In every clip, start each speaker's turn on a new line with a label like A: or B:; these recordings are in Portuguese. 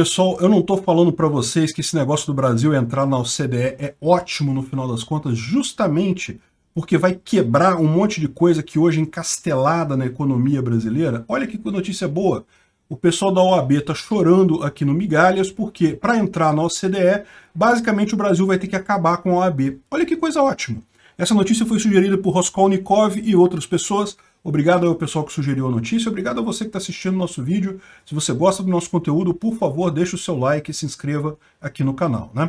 A: Pessoal, eu não estou falando para vocês que esse negócio do Brasil entrar na OCDE é ótimo no final das contas, justamente porque vai quebrar um monte de coisa que hoje é encastelada na economia brasileira. Olha que notícia boa. O pessoal da OAB está chorando aqui no Migalhas, porque para entrar na OCDE, basicamente o Brasil vai ter que acabar com a OAB. Olha que coisa ótima. Essa notícia foi sugerida por Roskolnikov e outras pessoas. Obrigado ao pessoal que sugeriu a notícia, obrigado a você que está assistindo o nosso vídeo. Se você gosta do nosso conteúdo, por favor, deixe o seu like e se inscreva aqui no canal. Né?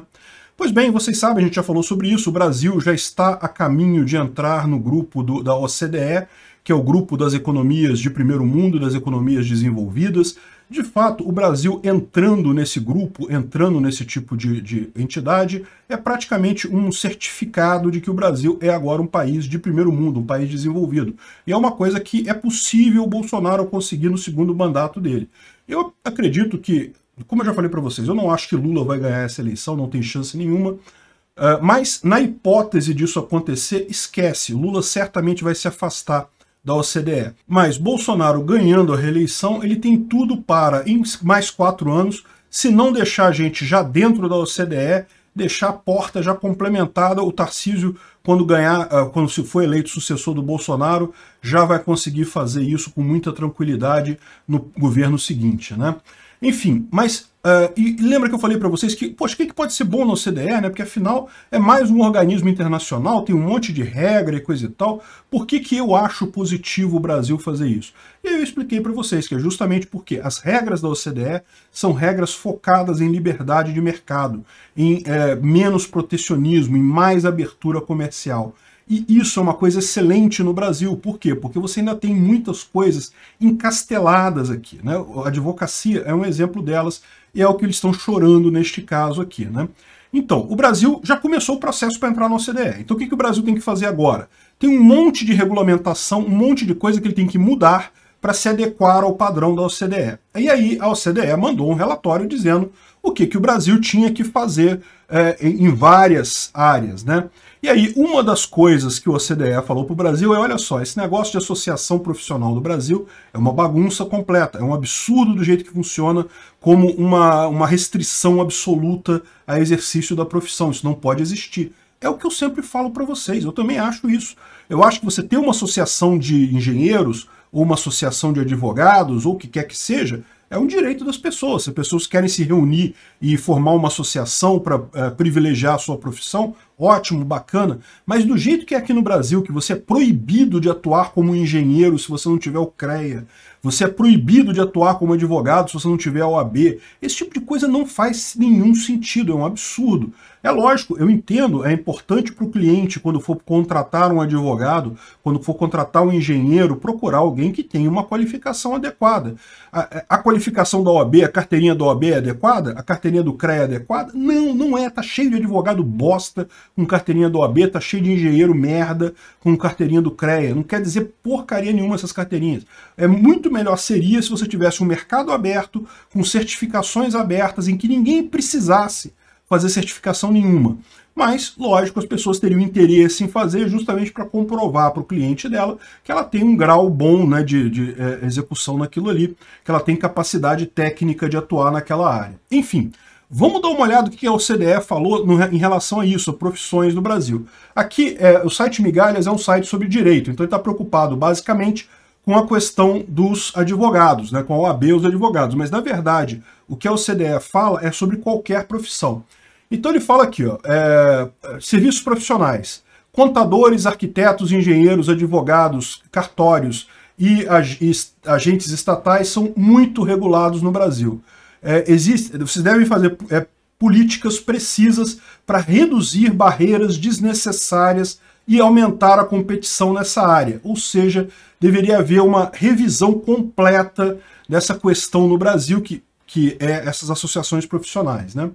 A: Pois bem, vocês sabem, a gente já falou sobre isso, o Brasil já está a caminho de entrar no grupo do, da OCDE, que é o grupo das economias de primeiro mundo, das economias desenvolvidas, de fato, o Brasil entrando nesse grupo, entrando nesse tipo de, de entidade, é praticamente um certificado de que o Brasil é agora um país de primeiro mundo, um país desenvolvido. E é uma coisa que é possível o Bolsonaro conseguir no segundo mandato dele. Eu acredito que, como eu já falei para vocês, eu não acho que Lula vai ganhar essa eleição, não tem chance nenhuma. Uh, mas, na hipótese disso acontecer, esquece. Lula certamente vai se afastar da OCDE. Mas Bolsonaro ganhando a reeleição, ele tem tudo para, em mais quatro anos, se não deixar a gente já dentro da OCDE, deixar a porta já complementada, o Tarcísio, quando ganhar, ah, quando se for eleito sucessor do Bolsonaro, já vai conseguir fazer isso com muita tranquilidade no governo seguinte, né? Enfim, mas Uh, e lembra que eu falei para vocês que, poxa, o que, que pode ser bom no OCDE, né? Porque afinal é mais um organismo internacional, tem um monte de regra e coisa e tal. Por que, que eu acho positivo o Brasil fazer isso? E aí eu expliquei para vocês que é justamente porque as regras da OCDE são regras focadas em liberdade de mercado, em é, menos protecionismo, em mais abertura comercial. E isso é uma coisa excelente no Brasil. Por quê? Porque você ainda tem muitas coisas encasteladas aqui. Né? A advocacia é um exemplo delas e é o que eles estão chorando neste caso aqui. Né? Então, o Brasil já começou o processo para entrar na OCDE. Então, o que, que o Brasil tem que fazer agora? Tem um monte de regulamentação, um monte de coisa que ele tem que mudar para se adequar ao padrão da OCDE. E aí a OCDE mandou um relatório dizendo o que, que o Brasil tinha que fazer é, em várias áreas. Né? E aí uma das coisas que o OCDE falou para o Brasil é, olha só, esse negócio de associação profissional do Brasil é uma bagunça completa, é um absurdo do jeito que funciona, como uma, uma restrição absoluta a exercício da profissão, isso não pode existir. É o que eu sempre falo para vocês, eu também acho isso. Eu acho que você ter uma associação de engenheiros ou uma associação de advogados, ou o que quer que seja, é um direito das pessoas. Se as pessoas querem se reunir e formar uma associação para uh, eh, privilegiar a sua profissão, ótimo, bacana, mas do jeito que é aqui no Brasil, que você é proibido de atuar como engenheiro se você não tiver o CREA, você é proibido de atuar como advogado se você não tiver a OAB, esse tipo de coisa não faz nenhum sentido, é um absurdo. É lógico, eu entendo, é importante para o cliente, quando for contratar um advogado, quando for contratar um engenheiro, procurar alguém que tenha uma qualificação adequada. A, a qualificação da OAB, a carteirinha da OAB é adequada? A carteirinha do CREA é adequada? Não, não é, tá cheio de advogado bosta com carteirinha do OAB, tá cheio de engenheiro merda com carteirinha do CREA. Não quer dizer porcaria nenhuma essas carteirinhas. É muito melhor seria se você tivesse um mercado aberto, com certificações abertas, em que ninguém precisasse fazer certificação nenhuma. Mas, lógico, as pessoas teriam interesse em fazer justamente para comprovar para o cliente dela que ela tem um grau bom né, de, de é, execução naquilo ali, que ela tem capacidade técnica de atuar naquela área. Enfim, Vamos dar uma olhada o que a OCDE falou no, em relação a isso, profissões no Brasil. Aqui, é, o site Migalhas é um site sobre direito, então ele está preocupado basicamente com a questão dos advogados, né, com a OAB os advogados. Mas, na verdade, o que a OCDE fala é sobre qualquer profissão. Então ele fala aqui, ó, é, serviços profissionais, contadores, arquitetos, engenheiros, advogados, cartórios e, ag e agentes estatais são muito regulados no Brasil é, existe, vocês devem fazer é, políticas precisas para reduzir barreiras desnecessárias e aumentar a competição nessa área. Ou seja, deveria haver uma revisão completa dessa questão no Brasil, que, que é essas associações profissionais. Né?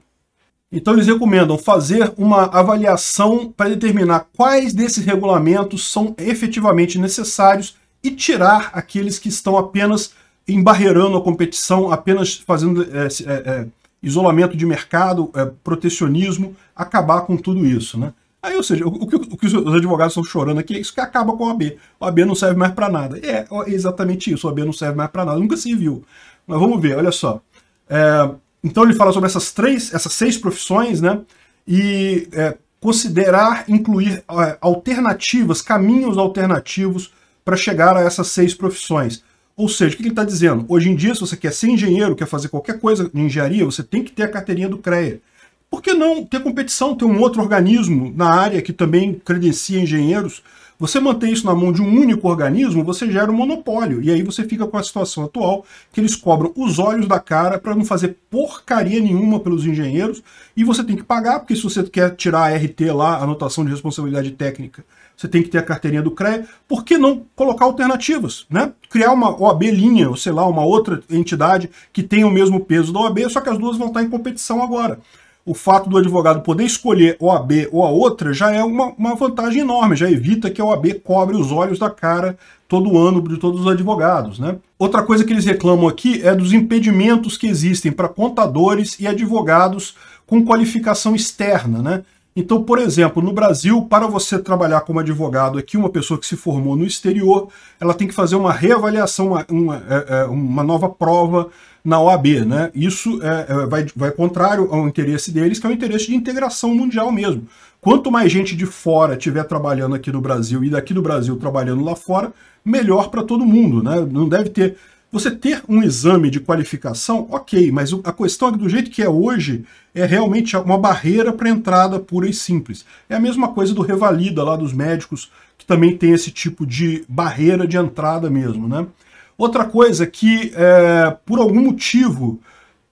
A: Então, eles recomendam fazer uma avaliação para determinar quais desses regulamentos são efetivamente necessários e tirar aqueles que estão apenas embarreirando a competição, apenas fazendo é, é, é, isolamento de mercado, é, protecionismo, acabar com tudo isso, né? Aí, ou seja, o, o, o, que os advogados estão chorando aqui é isso que acaba com a OAB. A OAB não serve mais para nada. É, é, exatamente isso, a OAB não serve mais para nada, nunca se viu. Mas vamos ver, olha só. então ele fala sobre essas três, essas seis profissões, né? E considerar incluir alternativas, caminhos alternativos para chegar a essas seis profissões. Ou seja, o que ele está dizendo? Hoje em dia, se você quer ser engenheiro, quer fazer qualquer coisa de engenharia, você tem que ter a carteirinha do CREA. Por que não ter competição, ter um outro organismo na área que também credencia engenheiros? Você manter isso na mão de um único organismo, você gera um monopólio. E aí você fica com a situação atual que eles cobram os olhos da cara para não fazer porcaria nenhuma pelos engenheiros. E você tem que pagar, porque se você quer tirar a RT lá, a anotação de responsabilidade técnica, você tem que ter a carteirinha do CREA, por que não colocar alternativas, né? Criar uma OAB linha, ou sei lá, uma outra entidade que tenha o mesmo peso da OAB, só que as duas vão estar em competição agora. O fato do advogado poder escolher OAB ou a outra já é uma, uma vantagem enorme, já evita que a OAB cobre os olhos da cara todo ano de todos os advogados, né? Outra coisa que eles reclamam aqui é dos impedimentos que existem para contadores e advogados com qualificação externa, né? Então, por exemplo, no Brasil, para você trabalhar como advogado aqui, uma pessoa que se formou no exterior, ela tem que fazer uma reavaliação, uma, uma, é, é, uma nova prova na OAB. Né? Isso é, é vai, vai contrário ao interesse deles, que é o interesse de integração mundial mesmo. Quanto mais gente de fora tiver trabalhando aqui no Brasil e daqui do Brasil trabalhando lá fora, melhor para todo mundo. Né? Não deve ter você ter um exame de qualificação, ok, mas a questão é que do jeito que é hoje, é realmente uma barreira para entrada pura e simples. É a mesma coisa do Revalida lá dos médicos, que também tem esse tipo de barreira de entrada mesmo, né? Outra coisa que, é, por algum motivo,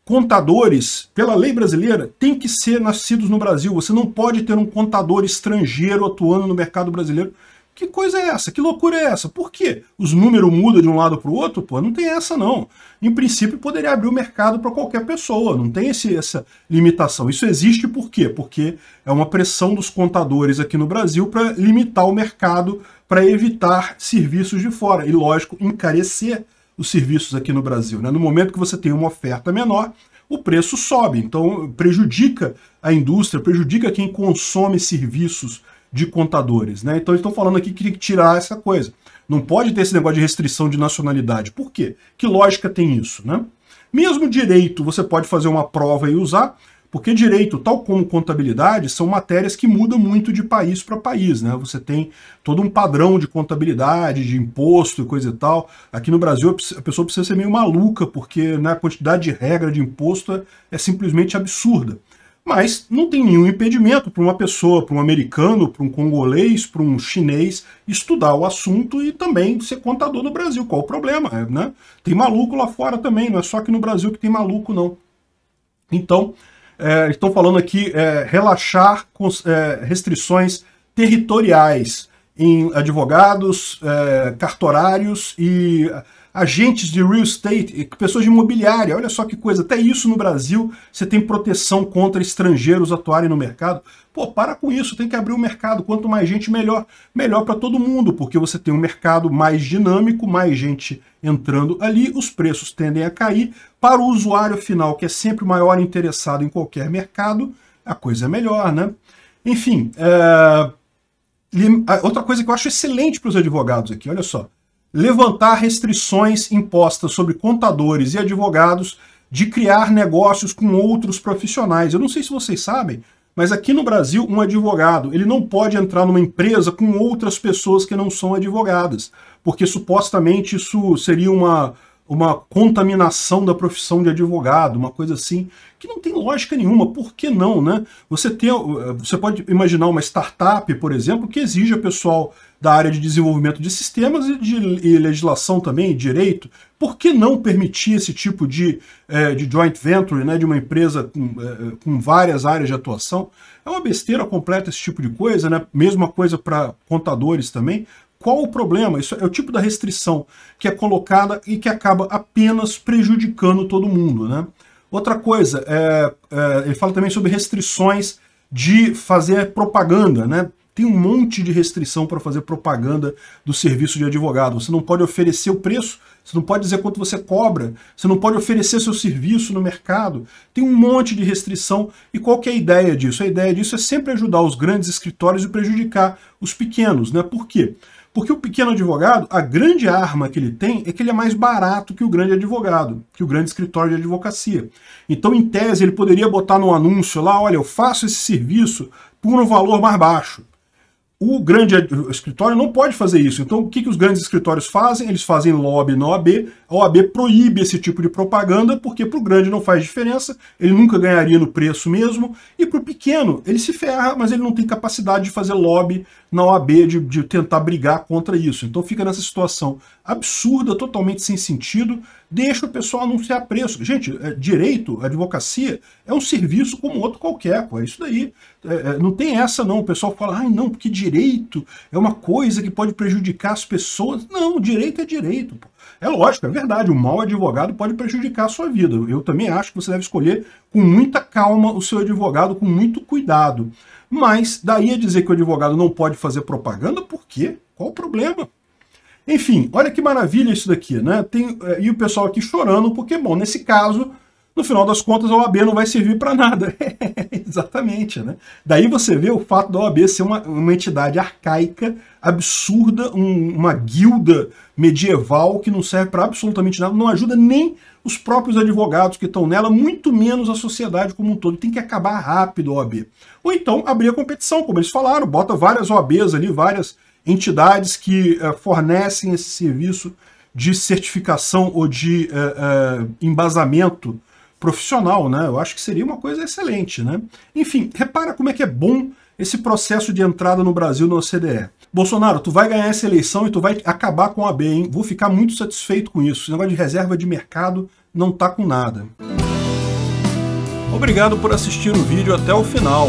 A: contadores, pela lei brasileira, têm que ser nascidos no Brasil. Você não pode ter um contador estrangeiro atuando no mercado brasileiro. Que coisa é essa? Que loucura é essa? Por quê? Os números mudam de um lado para o outro? Pô, não tem essa não. Em princípio, poderia abrir o mercado para qualquer pessoa, não tem esse, essa limitação. Isso existe por quê? Porque é uma pressão dos contadores aqui no Brasil para limitar o mercado, para evitar serviços de fora. E, lógico, encarecer os serviços aqui no Brasil. Né? No momento que você tem uma oferta menor, o preço sobe. Então, prejudica a indústria, prejudica quem consome serviços de contadores, né? Então estão falando aqui que tem que tirar essa coisa. Não pode ter esse negócio de restrição de nacionalidade. Por quê? Que lógica tem isso, né? Mesmo direito, você pode fazer uma prova e usar, porque direito, tal como contabilidade, são matérias que mudam muito de país para país, né? Você tem todo um padrão de contabilidade, de imposto e coisa e tal. Aqui no Brasil, a pessoa precisa ser meio maluca, porque né, a quantidade de regra de imposto é, é simplesmente absurda. Mas não tem nenhum impedimento para uma pessoa, para um americano, para um congolês, para um chinês estudar o assunto e também ser contador no Brasil. Qual o problema? É, né? Tem maluco lá fora também, não é só aqui no Brasil que tem maluco, não. Então, é, falando aqui é, relaxar com, é, restrições territoriais em advogados, é, cartorários e agentes de real estate, eh, pessoas de imobiliária. Olha só que coisa, até isso no Brasil você tem proteção contra estrangeiros atuarem no mercado. Pô, para com isso, tem que abrir o mercado. Quanto mais gente, melhor. Melhor para todo mundo, porque você tem um mercado mais dinâmico, mais gente entrando ali, os preços tendem a cair. Para o usuário final, que é sempre o maior interessado em qualquer mercado, a coisa é melhor, né? Enfim, é... outra coisa que eu acho excelente para os advogados aqui, olha só levantar restrições impostas sobre contadores e advogados de criar negócios com outros profissionais. Eu não sei se vocês sabem, mas aqui no Brasil, um advogado, ele não pode entrar numa empresa com outras pessoas que não são advogadas, porque supostamente isso seria uma uma contaminação da profissão de advogado, uma coisa assim, que não tem lógica nenhuma. Por que não, né? Você, tem, eh, você pode imaginar uma startup, por exemplo, que exija pessoal da área de desenvolvimento de sistemas e, de, e legislação também, direito. Por que não permitir esse tipo de, eh, de joint venture, né, de uma empresa com, eh, com várias áreas de atuação? É uma besteira completa esse tipo de coisa, né? Mesma coisa para contadores também. Qual o problema? Isso é o tipo da restrição que é colocada e que acaba apenas prejudicando todo mundo, né? Outra coisa, é, é, ele fala também sobre restrições de fazer propaganda, né? Tem um monte de restrição para fazer propaganda do serviço de advogado. Você não pode oferecer o preço, você não pode dizer quanto você cobra, você não pode oferecer seu serviço no mercado. Tem um monte de restrição. E qual que é a ideia disso? A ideia disso é sempre ajudar os grandes escritórios e prejudicar os pequenos, né? Por quê? Porque o pequeno advogado, a grande arma que ele tem é que ele é mais barato que o grande advogado, que o grande escritório de advocacia. Então, em tese, ele poderia botar no anúncio lá, olha, eu faço esse serviço por um valor mais baixo. O grande escritório não pode fazer isso. Então, o que, que os grandes escritórios fazem? Eles fazem lobby na OAB. A OAB proíbe esse tipo de propaganda, porque para o grande não faz diferença, ele nunca ganharia no preço mesmo. E para o pequeno, ele se ferra, mas ele não tem capacidade de fazer lobby na OAB, de, de tentar brigar contra isso. Então, fica nessa situação absurda, totalmente sem sentido, deixa o pessoal anunciar preço. Gente, é, direito, advocacia, é um serviço como outro qualquer, pô, é isso daí. É, é, não tem essa não, o pessoal fala, ai não, porque direito é uma coisa que pode prejudicar as pessoas. Não, direito é direito, pô. É lógico, é verdade, um mau advogado pode prejudicar a sua vida. Eu também acho que você deve escolher com muita calma o seu advogado, com muito cuidado. Mas daí a dizer que o advogado não pode fazer propaganda, por quê? Qual o problema? Enfim, olha que maravilha isso daqui, né? Tem, é, e o pessoal aqui chorando, porque, bom, nesse caso, no final das contas, a OAB não vai servir para nada. Exatamente, né? Daí você vê o fato da OAB ser uma, uma entidade arcaica, absurda, um, uma guilda medieval que não serve para absolutamente nada, não ajuda nem os próprios advogados que estão nela, muito menos a sociedade como um todo. Tem que acabar rápido a OAB. Ou então abrir a competição, como eles falaram, bota várias OABs ali, várias entidades que eh, fornecem esse serviço de certificação ou de eh, eh, embasamento profissional, né? Eu acho que seria uma coisa excelente, né? Enfim, repara como é que é bom esse processo de entrada no Brasil na OCDE. Bolsonaro, tu vai ganhar essa eleição e tu vai acabar com a B, hein? Vou ficar muito satisfeito com isso. Esse negócio de reserva de mercado não tá com nada. Obrigado por assistir o vídeo até o final.